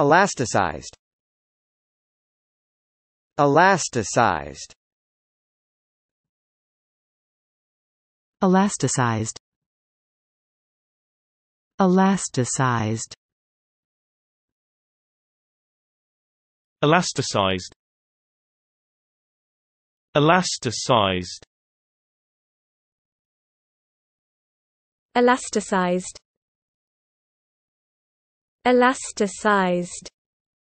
Elasticized Elasticized Elasticized Elasticized Elasticized Elasticized Elasticized elasticized